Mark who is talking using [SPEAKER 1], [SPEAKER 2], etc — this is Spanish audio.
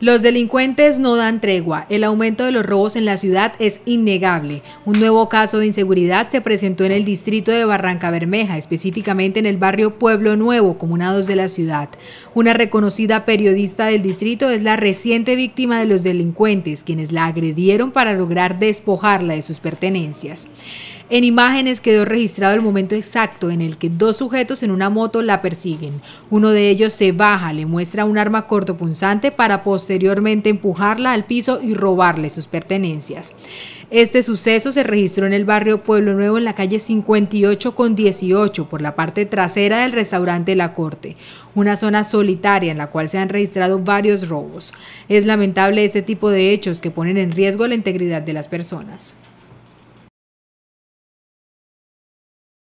[SPEAKER 1] Los delincuentes no dan tregua. El aumento de los robos en la ciudad es innegable. Un nuevo caso de inseguridad se presentó en el distrito de Barranca Bermeja, específicamente en el barrio Pueblo Nuevo, comunados de la ciudad. Una reconocida periodista del distrito es la reciente víctima de los delincuentes, quienes la agredieron para lograr despojarla de sus pertenencias. En imágenes quedó registrado el momento exacto en el que dos sujetos en una moto la persiguen. Uno de ellos se baja, le muestra un arma cortopunzante para posteriormente empujarla al piso y robarle sus pertenencias. Este suceso se registró en el barrio Pueblo Nuevo en la calle 58 con 18 por la parte trasera del restaurante La Corte, una zona solitaria en la cual se han registrado varios robos. Es lamentable este tipo de hechos que ponen en riesgo la integridad de las personas.